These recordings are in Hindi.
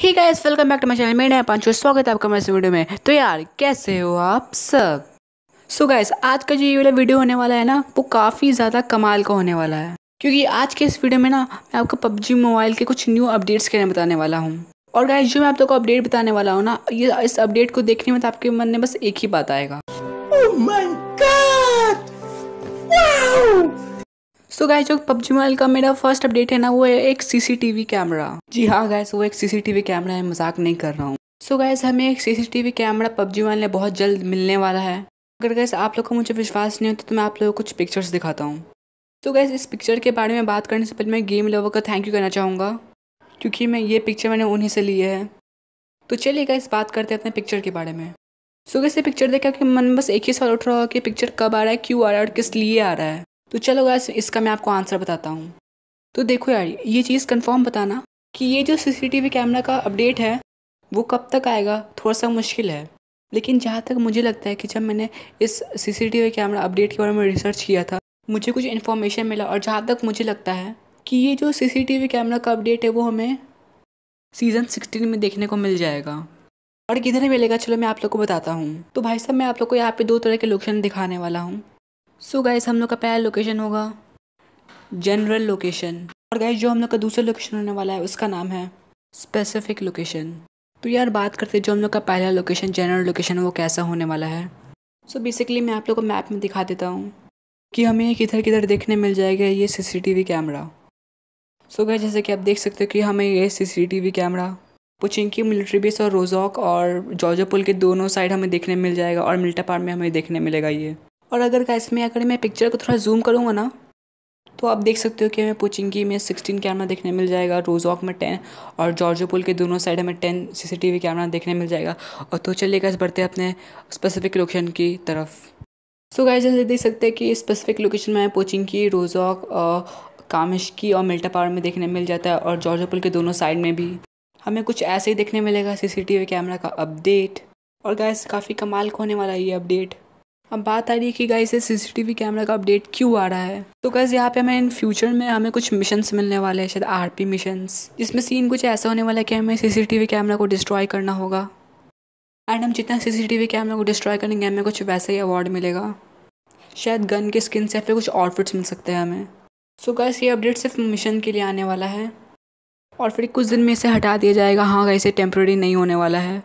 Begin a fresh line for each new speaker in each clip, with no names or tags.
he guys welcome back to my channel मैं नया पांचो स्वागत है आपका मेरे वीडियो में तो यार कैसे हो आप सब सो so गाइस आज का जो ये वाला वीडियो होने वाला है ना वो काफ़ी ज़्यादा कमाल का होने वाला है क्योंकि आज के इस वीडियो में ना मैं आपको पबजी मोबाइल के कुछ न्यू अपडेट्स के बारे में बताने वाला हूँ और गाइस जो मैं आप लोग को अपडेट बताने वाला हूँ ना ये इस अपडेट को देखने में तो आपके मन में बस एक ही बात आएगा oh सो गाय जो पबजी मोबाइल का मेरा फर्स्ट अपडेट है ना वो है एक सीसीटीवी कैमरा जी हाँ गाय वो एक सीसीटीवी कैमरा है मजाक नहीं कर रहा हूँ सो गैस हमें एक सीसीटीवी कैमरा पबजी मोबाइल में बहुत जल्द मिलने वाला है अगर गैस आप लोग को मुझे विश्वास नहीं होता तो मैं आप लोगों को कुछ पिक्चर्स दिखाता हूँ तो गैस इस पिक्चर के बारे में बात करने से पहले मैं गेम लवर का थैंक यू करना चाहूँगा क्योंकि मैं ये पिक्चर मैंने उन्हीं से लिए है तो चलिए गैस बात करते हैं अपने पिक्चर के बारे में सो गैस ये पिक्चर देखा कि मन बस एक ही सवाल उठ रहा हो कि पिक्चर कब आ रहा है क्यों आ रहा है और किस लिए आ रहा है तो चलो गैस इसका मैं आपको आंसर बताता हूँ तो देखो यार ये चीज़ कन्फर्म बताना कि ये जो सीसीटीवी कैमरा का अपडेट है वो कब तक आएगा थोड़ा सा मुश्किल है लेकिन जहाँ तक मुझे लगता है कि जब मैंने इस सीसीटीवी कैमरा अपडेट के बारे में रिसर्च किया था मुझे कुछ इन्फॉर्मेशन मिला और जहाँ तक मुझे लगता है कि ये जो सीसीटीवी कैमरा का अपडेट है वो हमें सीज़न सिक्सटीन में देखने को मिल जाएगा और किधर मिलेगा चलो मैं आप लोग को बताता हूँ तो भाई साहब मैं आप लोग को यहाँ पे दो तरह के लोकेशन दिखाने वाला हूँ सो so गाइज हम लोग का पहला लोकेशन होगा जनरल लोकेशन और गाइज जो हम लोग का दूसरा लोकेशन होने वाला है उसका नाम है स्पेसिफिक लोकेशन तो यार बात करते जो हम लोग का पहला लोकेशन जनरल लोकेशन वो कैसा होने वाला है सो so बेसिकली मैं आप लोग को मैप में दिखा देता हूँ कि हमें किधर किधर देखने मिल जाएगा ये सीसीटीवी कैमरा सो गाइज गए जैसे कि आप देख सकते हो कि हमें ये सीसीटीवी कैमरा पुचिंकी मिलिट्री बेस और रोजॉक और जॉर्जा पुल के दोनों साइड हमें देखने मिल जाएगा और मिल्टा पार्क में हमें देखने मिलेगा ये और अगर गाइस में अगर मैं पिक्चर को थोड़ा जूम करूँगा ना तो आप देख सकते हो कि हमें की में सिक्सटीन कैमरा देखने मिल जाएगा रोजॉक में टेन और जॉर्जो पुल के दोनों साइड हमें टेन सीसीटीवी कैमरा देखने मिल जाएगा और तो चलिए गाइस बढ़ते हैं अपने स्पेसिफिक लोकेशन की तरफ सो गाइस जैसे देख सकते हैं कि स्पेसिफिक लोकेशन में की रोजॉक कामिश की और मिल्टा पावर में देखने मिल जाता है और जॉर्जो पुल के दोनों साइड में भी हमें कुछ ऐसे ही देखने मिलेगा सीसीटीवी कैमरा का अपडेट और गाइस काफ़ी कमाल का होने वाला है ये अपडेट अब बात आ रही है कि गाइस ये सीसीटीवी कैमरा का अपडेट क्यों आ रहा है तो गैस यहाँ पे हमें इन फ्यूचर में हमें कुछ मिशंस मिलने वाले हैं शायद आरपी मिशंस जिसमें सीन कुछ ऐसा होने वाला है कि हमें सीसीटीवी कैमरा को डिस्ट्रॉय करना होगा एंड हम जितना सीसीटीवी कैमरा को डिस्ट्रॉय करेंगे हमें कुछ वैसा ही अवार्ड मिलेगा शायद गन के स्किन से फिर कुछ आउटफिट्स मिल सकते हैं हमें सो गैस ये अपडेट सिर्फ मिशन के लिए आने वाला है और फिर कुछ दिन में इसे हटा दिया जाएगा हाँ गैस इसे टेम्प्रेरी नहीं होने वाला है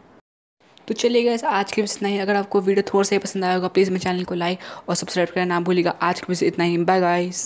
तो चलिए गए आज के बस इतना ही अगर आपको वीडियो थोड़ा सा ही पसंद आया होगा प्लीज़ मेरे चैनल को लाइक और सब्सक्राइब करना ना भूलिएगा आज के बस इतना ही बाय गाइस